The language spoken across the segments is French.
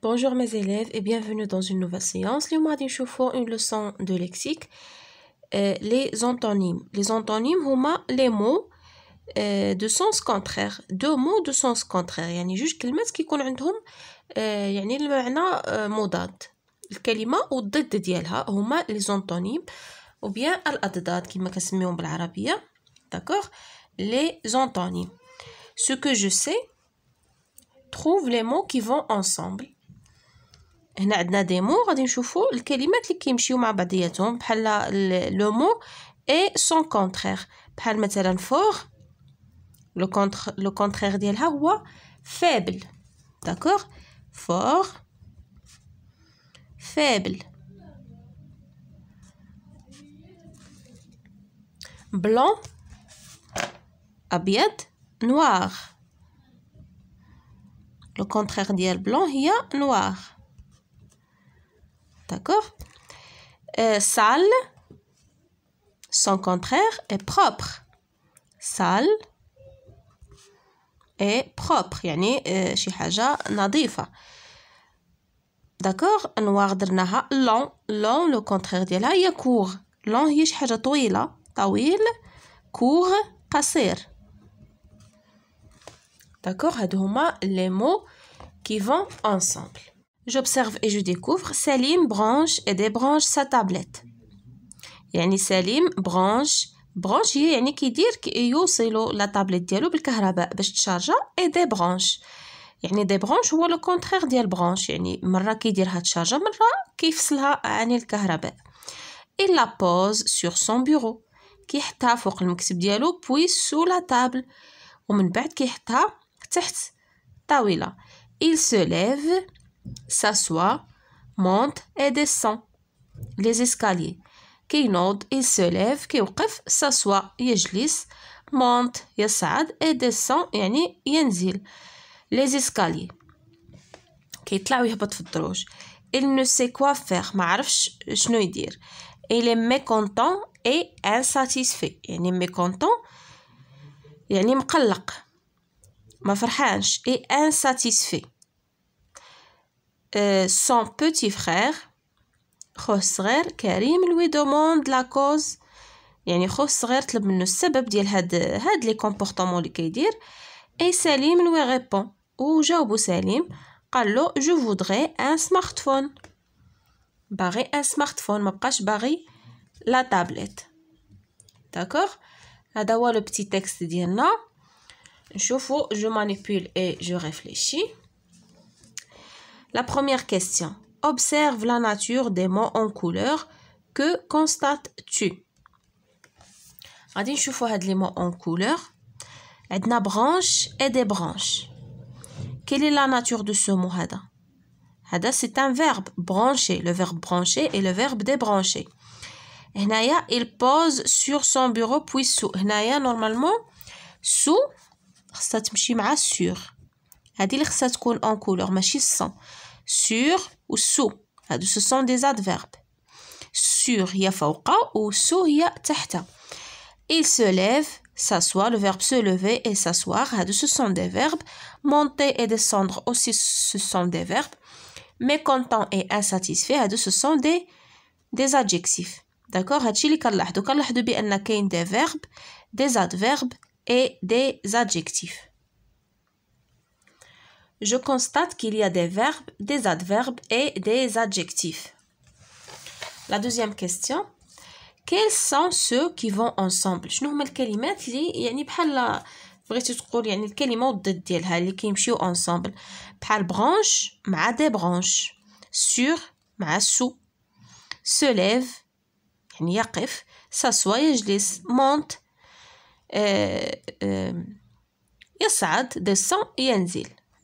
Bonjour mes élèves et bienvenue dans une nouvelle séance. Les mois d'inchufo, une leçon de lexique. Euh, les antonymes. Les antonymes, sont les mots euh, de sens contraire. Deux mots de sens contraire. يعني جوج كلمات كيكون عندهم euh, يعني المعنى مضاد. الكلمة والضد ديالها هما les antonymes ou bien qui الأضداد كما كنسميهم بالعربية. D'accord Les antonymes. Ce que je sais, trouve les mots qui vont ensemble. هنا عندنا ديمو غادي نشوفوا الكلمات اللي كيمشيو مع بعضياتهم بحال لو مو اي سون كونترير بحال مثلا فور لو كونتر لو كونترير ديالها هو فابل داكوغ فور فابل بلون ابيض نوار لو كونترير ديال بلون هي نوار D'accord euh, Sale, son contraire est propre. Sale est propre. Yani, chi euh, haja nadifa. D'accord Noir drnaha, long. Long, le contraire de la, est court. Long, yish haja tawila. Tawil, court, passer. D'accord Hadouma, les mots qui vont ensemble. j'observe et je découvre Salim branche et débranche sa tablette يعني سليم برانش برانش هي يعني كيدير كي يوصلوا لا تابليت ديالو بالكهرباء باش تشارجا اي دي يعني دي برانش هو لو كونترير ديال برانش يعني مره كيديرها تشارجا مره كيفصلها عن الكهرباء الا بوز سور سون بيرو كيحطها فوق المكتب ديالو بوي سو لا تابل ومن بعد كيحطها تحت طاوله il se lève s'assoit, monte et descend. Les escaliers. كينوض يسوليف كيوقف ساسوا يجلس مونت يصعد اي ديسون يعني ينزل لي زيسكالي كيطلع ويهبط في الدروج il ne sait quoi faire ما عرفش شنو يدير il est mécontent et insatisfait يعني mécontent يعني مقلق ما فرحانش et insatisfait Euh, son petit frère khos sghir Karim lwi la cause yani khos sghir tleb menno sebab dial had had li comportomont li kaydir et Salim lui répond, ou jawbo Salim qallou je voudrais un smartphone baghi un smartphone mabqach baghi la tablette d'accord hada howa le petit texte dialna nchoufo je manipule et je réfléchis la première question. Observe la nature des mots en couleur. Que constates-tu غادي نشوفوا هاد mots en couleur. عندنا branche et des branches. Quelle est la nature de ce mot là c'est un verbe brancher, le verbe brancher et le verbe débrancher. Hnaya, il pose sur son bureau puis sous. Hnaya, normalement sous Ça تمشي sur. هذه اللي خصها en اون كولور ماشي سون سور و سو هادو سو سون دي زادفيرب سور هي فوق و il se lève s'assoit le verbe se lever et s'asseoir هادو ce sont des verbes monter et descendre aussi ce sont des verbes mécontent et insatisfait هادو ce sont des des adjectifs d'accord هادشي اللي كنلاحظو كنلاحظو بان كاين des verbes des adverbes et des adjectifs je constate qu'il y a des verbes, des adverbes et des adjectifs. La deuxième question. Quels sont ceux qui vont ensemble Je nomme hum les kalimat y a des la bghiti tqoul yani les kalimat dd dialha li vont ensemble. Par branche ma des branches. Sur ma sous. Se lève yani yaqif, s'assoit yajlis, monte euh euh يصعد descend ينزل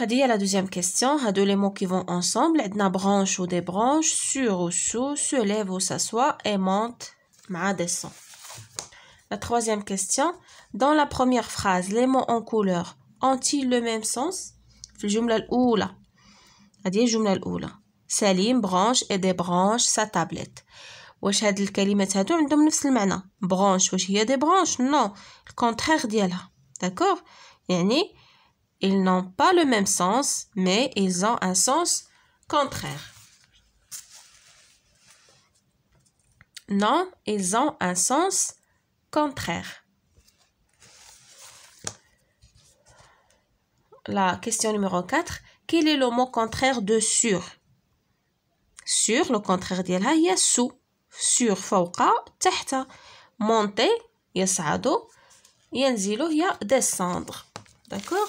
à la deuxième question, à les mots qui vont ensemble. Edna branche ou branches. sur ou sous, se lève ou s'assoit et monte, m'a descend. La troisième question, dans la première phrase, les mots en couleur ont-ils le même sens? Flumel oula. Raddi Flumel oula. Salim branche et branches sa tablette. Oushhad le kalimat haddoundoumnus le mana. Branche ou des branches? Non, contraire. est là. D'accord? Ils n'ont pas le même sens, mais ils ont un sens contraire. Non, ils ont un sens contraire. La question numéro 4. Quel est le mot contraire de sur Sur, le contraire de « il sous. Sur, fauqa, tahta. Monter, il y a descendre. D'accord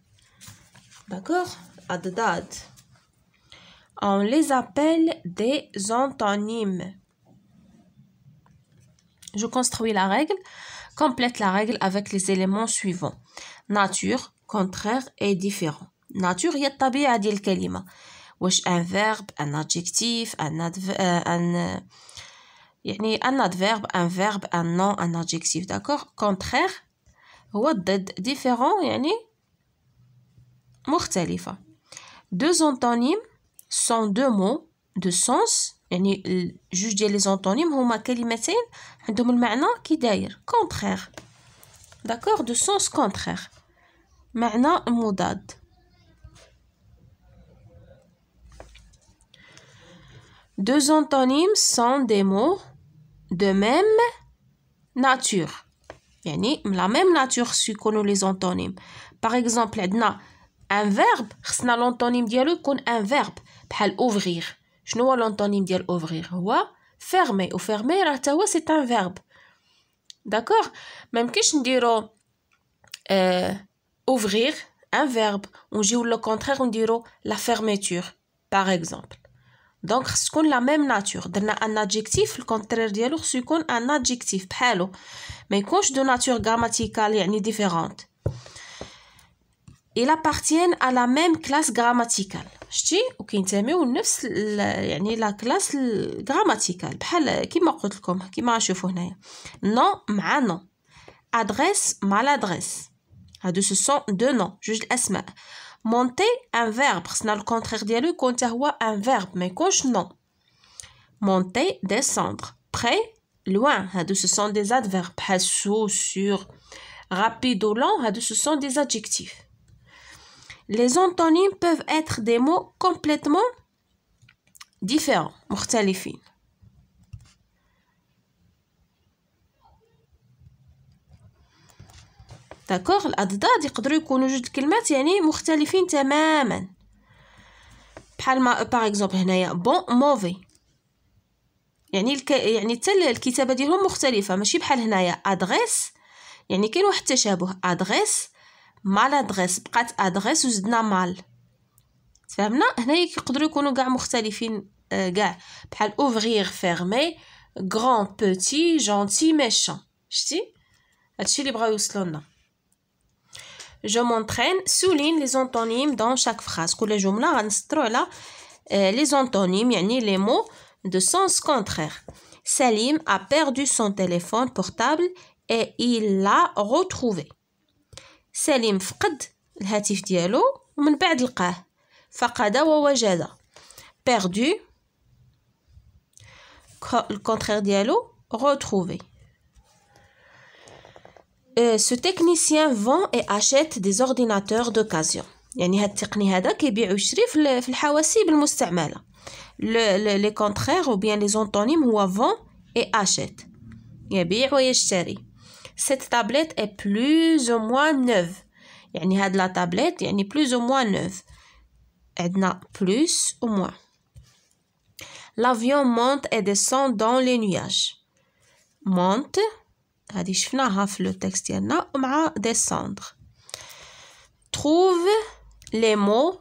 D'accord Addad. On les appelle des antonymes. Je construis la règle. Complète la règle avec les éléments suivants. Nature, contraire et différent. Nature, il y a kelima, un verbe, un adjectif, un, euh, un, un adverbe, un verbe, un nom, un adjectif. D'accord Contraire, What ضد. Différent, يعني deux antonymes sont deux mots de sens. Je dis les antonymes. Ou ma kalimeté. Maintenant, qui d'ailleurs? Contraire. D'accord? De sens contraire. Maintenant, un mot d'ad. Deux antonymes sont des mots de même nature. La même nature, si que les antonymes. Par exemple, un verbe, c'est l'antonym un verbe ouvrir. Je ne l'antonyme pas ouvrir fermer ou fermer c'est un verbe. D'accord Même si je dis euh, ouvrir un verbe on dit le contraire dit « la fermeture par exemple. Donc c'est la même nature. Donc un adjectif le contraire d'ailleurs خصو un adjectif بحالو Mais c'est une nature grammaticale ni différente. Ils appartiennent à la même classe grammaticale. Je dis, ok, tu as mis la classe grammaticale. Qui m'a dit Qui m'a dit Non, non. Adresse, maladresse. Ce sont deux noms. Juge l'asma. Monter, un verbe. C'est n'est le contraire d'aller. Il y a un verbe. Mais il y a un Monter, descendre. Près, loin. Ce sont des adverbes. Sous, sur. Rapide, au long. Ce sont des adjectifs. Les antonymes peuvent être des mots complètement différents, مختلفين. داكوغ الأضداد يقدروا يكونوا جوج الكلمات يعني مختلفين تماما بحال ما باغ اكزومبل هنايا بون موفي يعني الك... يعني حتى الكتابه ديالهم مختلفه ماشي بحال هنايا ادريس يعني كاين واحد التشابه ادريس maladresse بقات adresse وزدنا mal فهمنا هنايا كيقدروا يكونوا كاع مختلفين كاع بحال ouvrir fermer grand petit gentil méchant شتي هادشي اللي بغاو يوصلوا لنا je m'entraîne souligne les antonymes dans chaque phrase كل جمله غنسطروا على les antonymes يعني les mots de sens contraire Salim a perdu son téléphone portable et il l'a retrouvé سليم فقد الهاتف ديالو ومن بعد لقاه فقد ووجد perdu الكونترير ديالو retrouvé euh, ce technicien vend et achète des ordinateurs d'occasion يعني هاد التقني هذا كيبيع ويشري في الحواسيب المستعمله لي كونترير او بيان لي زونتونيم هو فون اي اشيت يبيع ويشتري cette tablette est plus ou moins neuve a de la tablette a plus ou moins neuve عندنا plus ou moins l'avion monte et descend dans les nuages monte هادي شفناها في لو ديالنا descendre trouve les mots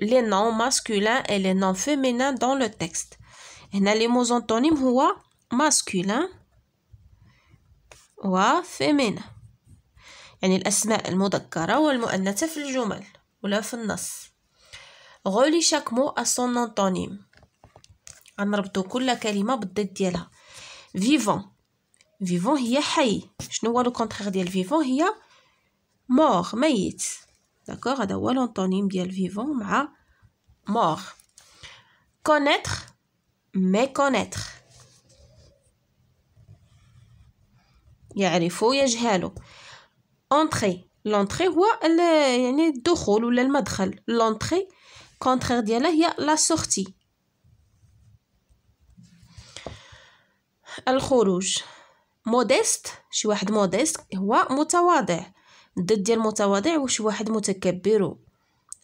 les noms masculins et les noms féminins dans le texte هنا les mots antonymes هو masculin وفيمينا يعني الأسماء المذكرة والمؤنثة في الجمل ولا في النص غولي شاك مو أسون أنطونيم غنربطو كل كلمة بالضد ديالها فيفون فيفون هي حي شنو هو لو كونتخيغ ديال فيفون هي مور ميت داكوغ هذا هو لونطونيم ديال فيفون مع مور كونيتر مي كونيتر يعرف يجهله اونتري لونتري هو يعني الدخول ولا المدخل لونتري كونترير ديالها هي لا سورتي الخروج موديست شي واحد موديست هو متواضع ضد ديال متواضع وشي واحد متكبر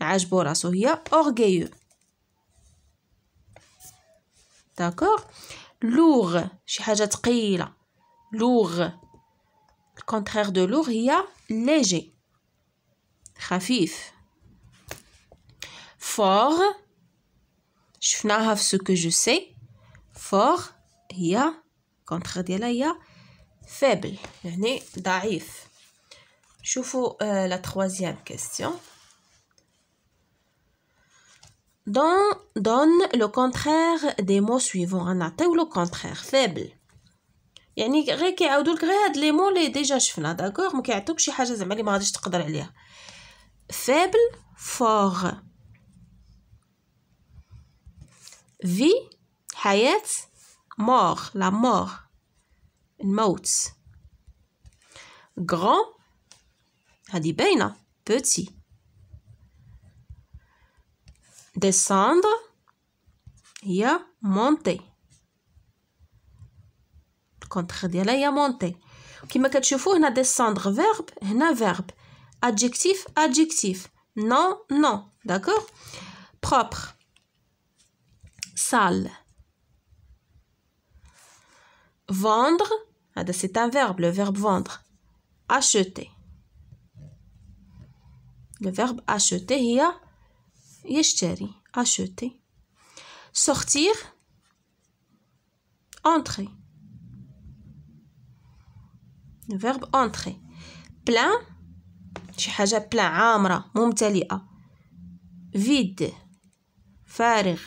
عاجبو راسو هي اورغيو داكوغ لوغ شي حاجه ثقيله لوغ contraire de lourd, il y a léger. Rafif. Fort. Je ce que je sais. Fort, il y a contraire de là, il y a faible. يعني je vous euh, la troisième question. donne le contraire des mots suivants. en On ou le contraire. Faible. يعني غير كيعاودوا لك غير هاد لي مون لي ديجا شفنا داكوغ ما كيعطوك شي حاجه زعما اللي ما غاديش تقدر عليها فابل فور في حياه مور لا مور الموت غران هادي باينه بوتي ديساندر هي مونتي Contre-dièle, il y a monter. Qui m'a qu'à fois, il y descendre. Verbe, il y un verbe. Adjectif, adjectif. Non, non. D'accord Propre. Sale. Vendre. Ah, ben, c'est un verbe, le verbe vendre. Acheter. Le verbe acheter, il y a. Acheter. Sortir. Entrer. le verbe entrer plein شي حاجه plein عامره ممتلئه vide فارغ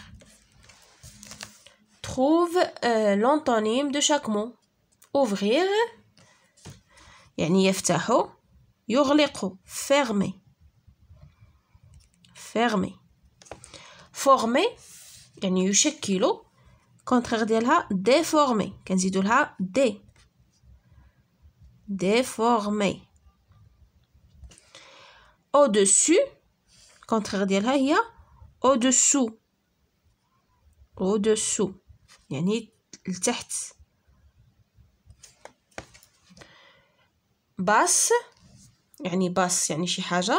trouve euh, l'antonyme de chaque mot ouvrir يعني يفتح يغلق fermer fermer former يعني يشكل كونترير ديالها déformer كنزيدو لها دي déformé. Au-dessus, contraire de la au-dessous. Au-dessous. a Yani, l'tacht. Basse, yani basse, yani chi haja.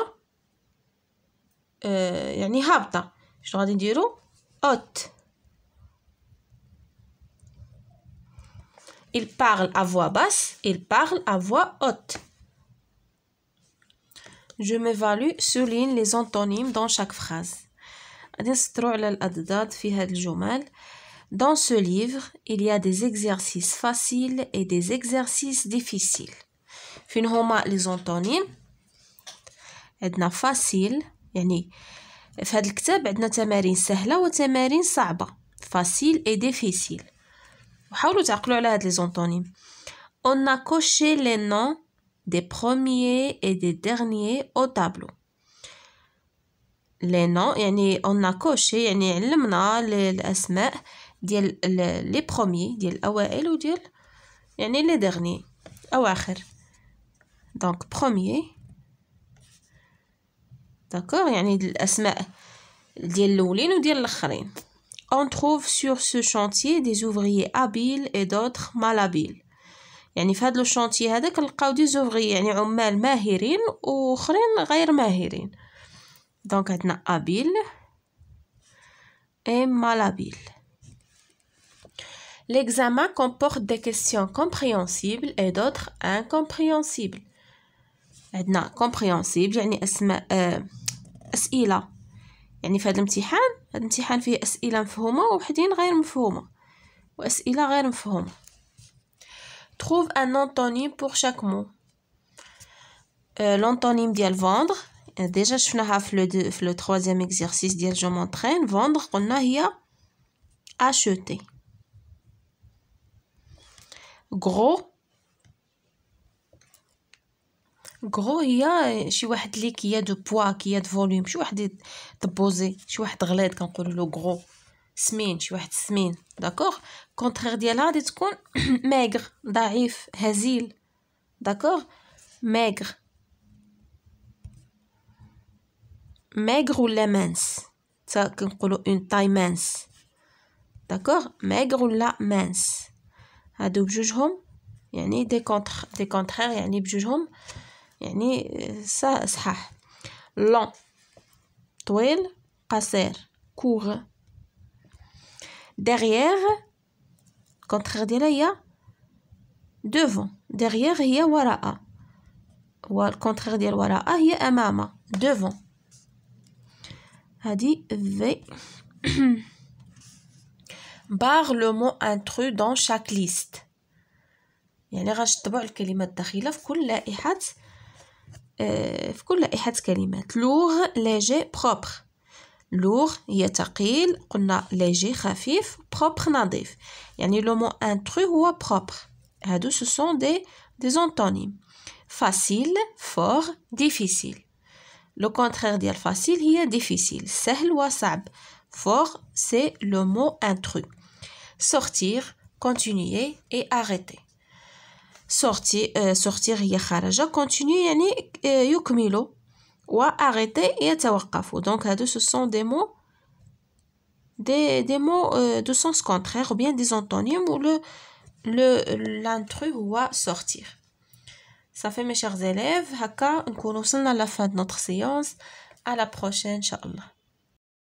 Euh, ni habta. Je dois dire haute. Il parle à voix basse, il parle à voix haute. Je m'évalue souligne les antonymes dans chaque phrase. Dans ce livre, il y a des exercices faciles et des exercices difficiles. les antonymes عندنا facile يعني في facile et difficile وحاولوا تعقلوا على هاد لي زونتونيم on a coché les noms des premiers et des derniers au tableau les noms يعني on a coché يعني علمنا الاسماء ديال لي برومي ديال الاوائل وديال يعني لي ديرني اواخر دونك برومي داكوغ يعني الاسماء ديال الاولين وديال الاخرين on trouve sur ce chantier des ouvriers habiles et d'autres mal habiles يعني في هذا الشونتي هذاك mal دي زوفري يعني عمال ماهرين et L'examen comporte des questions compréhensibles et d'autres incompréhensibles. عندنا compréhensible يعني اسماء يعني في هذا الامتحان هذا الامتحان فيه أسئلة مفهومة وحدين غير مفهومة وأسئلة غير مفهومة تروف ان antonyme بور شاك مو لونطونيم ديال فوندغ ديجا شفناها في لو في لو troisième اكزيرسيس ديال جو مونترين فوندغ قلنا هي اشوتي غرو غرو هي شي واحد لي كيا دو بوا كيا دو فوليوم شي واحد دبوزي شي واحد غليظ كنقولوا له غرو سمين شي واحد سمين داكوغ كونترير ديالها غادي تكون ماغر ضعيف هزيل داكوغ ماغر ماغر ولا مانس تا كنقولوا اون تاي مانس داكوغ ماغر ولا مانس هادو بجوجهم يعني دي كونتر دي كونترير يعني بجوجهم آه يعني صحاح لون طويل قصير كوغ ديغيير كونتخيغ ديالها هي دوفون ديغيير هي وراء الكونتخيغ ديال وراء هي امام دوفون هادي في بار لو مو انترو دون شاك ليست يعني غنشطبو على الكلمات الداخله في كل لائحه Faut Lourd, léger, propre, lourd, y est équil, on a léger, rafif, propre, nadef y le mot intru ou propre. ce sont des antonymes. Facile, fort, difficile. Le contraire de facile, il est difficile. C'est wasab. Fort, c'est le mot intrus Sortir, continuer et arrêter sortir euh, sortir هي خارجه continue يعني يكمل و arrêter يتوقف donc هادو ce sont des mots des, des mots euh, de sens contraire ou bien des antonymes Ou le l'intrus هو sortir Ça fait mes chers élèves à la fin de notre séance à la prochaine Inch'Allah.